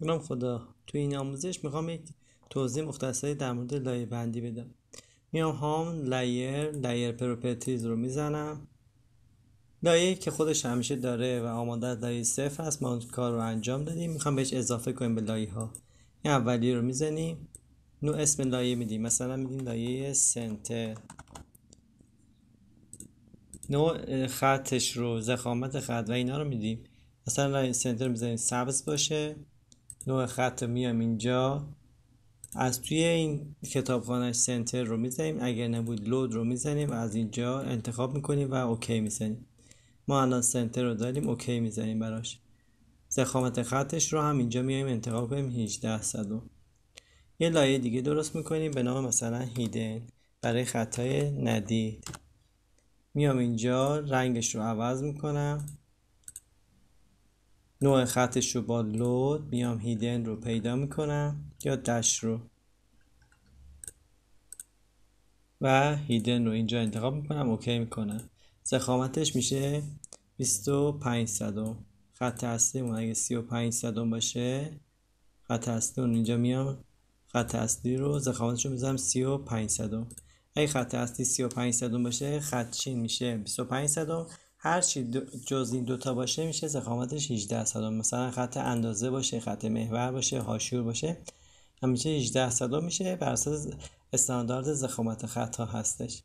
بنام خدا تو این آموزش میخوام یک توضیح مختصری در مورد لایه بندی بدم میام هام لایر لایر پروپرتیز رو میزنم لایه که خودش همیشه داره و آماده از لایه صفر هست ما کار رو انجام دادیم میخوام بهش اضافه کنیم به لایه ها این اولی رو میزنیم نو اسم لایه میدیم مثلا میدیم لایه سنتر نوع خطش رو زخامت خط و اینا رو میدیم مثلا رای سنتر میزنیم سبز باشه نوع خط رو میام اینجا از توی این کتابخانه سنتر رو میزنیم اگر نبود لود رو میزنیم از اینجا انتخاب میکنیم و اوکی میزنیم ما الان سنتر رو داریم اوکی میزنیم براش زخامت خطش رو هم اینجا میایم انتخاب کنیم 18 یه لایه دیگه درست میکنیم به نام مثلا هیدن برای خطای ندید میام اینجا رنگش رو عوض میکنم نوع خطش رو با لود میام هیدن رو پیدا میکنم یا دش رو و هیدن رو اینجا انتخاب میکنم اوکی میکنم زخامتش میشه 25 صدم خط اصلیمون اگه 35 صدم باشه خط اصلی اون اینجا میام خط اصلی رو زخامتش رو میزنم 35 صدم اگه خط اصلی 35 صدم باشه خط چین میشه 25 صدم هر چی جز این دوتا باشه میشه زخامتش 18 صدم مثلا خط اندازه باشه خط محور باشه هاشور باشه همیشه 18 صدم میشه بر اساس استاندارد زخامت خط ها هستش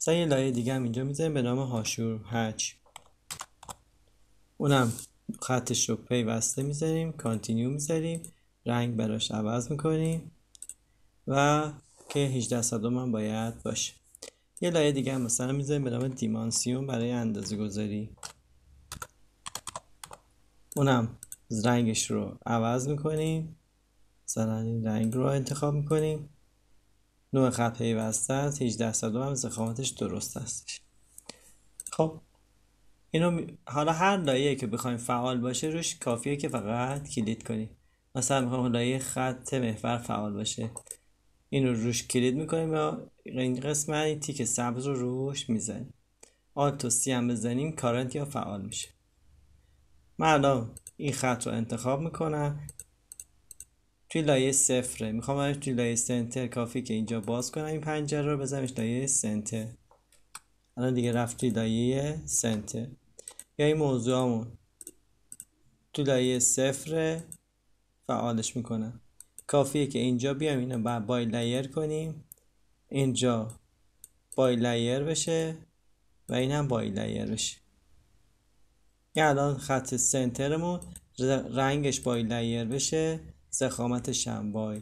مثلا یه لایه دیگه هم اینجا میذاریم به نام هاشور هچ اونم خطش رو پیوسته میذاریم کانتینیو میذاریم رنگ براش عوض میکنیم و که 18 هم باید باشه یه لایه دیگه هم مثلا میذاریم به نام دیمانسیون برای اندازه گذاری اونم رنگش رو عوض میکنیم مثلا این رنگ رو انتخاب میکنیم نوع خط پیوسته است 18 هم زخامتش درست است خب اینو حالا هر لایه که بخوایم فعال باشه روش کافیه که فقط کلید کنیم مثلا میخوام لایه خط محور فعال باشه این رو روش کلید میکنیم و این قسمت این تیک سبز رو روش میزنیم آلت و سی هم بزنیم کارنت یا فعال میشه من الان این خط رو انتخاب میکنم توی لایه صفره میخوام برم توی لایه سنتر کافی که اینجا باز کنم این پنجره رو بزنمش لایه سنتر الان دیگه رفت توی لایه سنتر یا این موضوعمون توی لایه صفر فعالش میکنم کافیه که اینجا بیام اینو بای لایر کنیم اینجا بای لایر بشه و این هم بای لایر بشه یه الان خط سنترمون رنگش بای لایر بشه زخامتش هم بای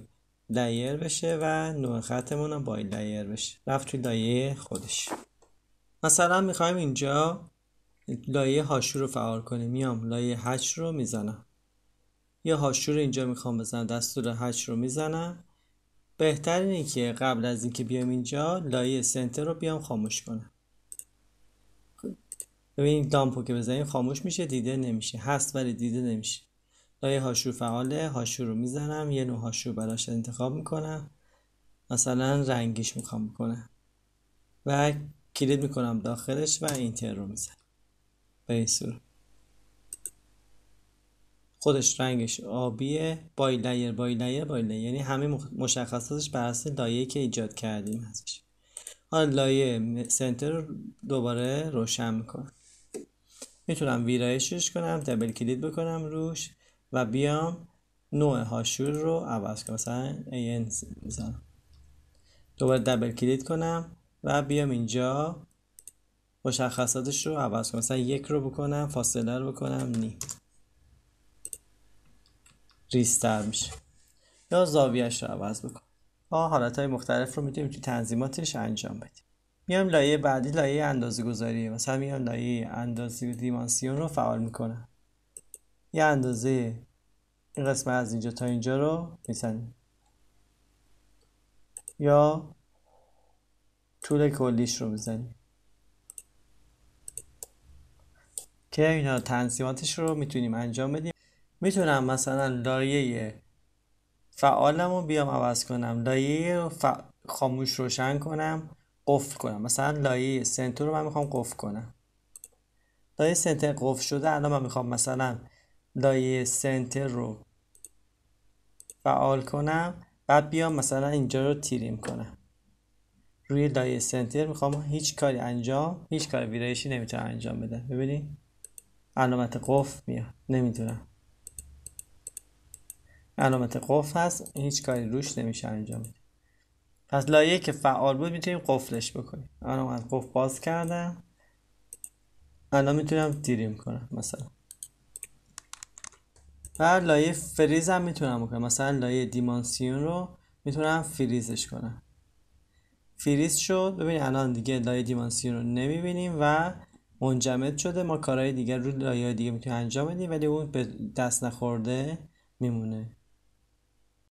لایر بشه و نوع خطمون هم بای بشه رفت توی لایه خودش مثلا میخوایم اینجا لایه هاش رو فعال کنیم میام لایه هش رو میزنم یه هاشور اینجا میخوام بزنم دستور هش رو میزنم بهتر اینه که قبل از اینکه بیام اینجا لایه سنتر رو بیام خاموش کنم ببینید دامپو که بزنیم خاموش میشه دیده نمیشه هست ولی دیده نمیشه لایه هاشور فعاله هاشور رو میزنم یه نوع هاشور براش انتخاب میکنم مثلا رنگیش میخوام بکنم و کلید میکنم داخلش و اینتر رو میزنم به این صورت خودش رنگش آبیه بای لایر بای لایر بای لایر یعنی همه مشخصاتش بر اساس لایه که ایجاد کردیم هستش حالا لایه سنتر رو دوباره روشن میکنم میتونم ویرایشش کنم دبل کلید بکنم روش و بیام نوع هاشور رو عوض کنم مثلا دوباره دبل کلید کنم و بیام اینجا مشخصاتش رو عوض کنم مثلا یک رو بکنم فاصله رو بکنم نی ریستر میشه یا زاویهش رو عوض بکن ما حالت های مختلف رو میتونیم توی تنظیماتش انجام بدیم میام لایه بعدی لایه اندازه گذاریه مثلا میام لایه اندازه دیمانسیون رو فعال میکنم یه اندازه این قسمت از اینجا تا اینجا رو میزنیم یا طول کلیش رو میزنیم که اینا تنظیماتش رو میتونیم انجام بدیم میتونم مثلا لایه فعالم رو بیام عوض کنم لایه ف... خاموش روشن کنم قفل کنم مثلا لایه سنتر رو من میخوام قفل کنم لایه سنتر قفل شده الان من میخوام مثلا لایه سنتر رو فعال کنم بعد بیام مثلا اینجا رو تیریم کنم روی لایه سنتر میخوام هیچ کاری انجام هیچ کار ویرایشی نمیتونم انجام بده. ببینید علامت قفل میاد نمیتونم علامت قفل هست هیچ کاری روش نمیشه انجام پس لایه که فعال بود میتونیم قفلش بکنیم الان قفل باز کردم الان میتونم دیریم کنم مثلا و لایه فریز هم میتونم بکنم مثلا لایه دیمانسیون رو میتونم فریزش کنم فریز شد ببین الان دیگه لایه دیمانسیون رو نمیبینیم و منجمد شده ما کارهای دیگر رو لایه دیگه میتونیم انجام بدیم ولی اون به دست نخورده میمونه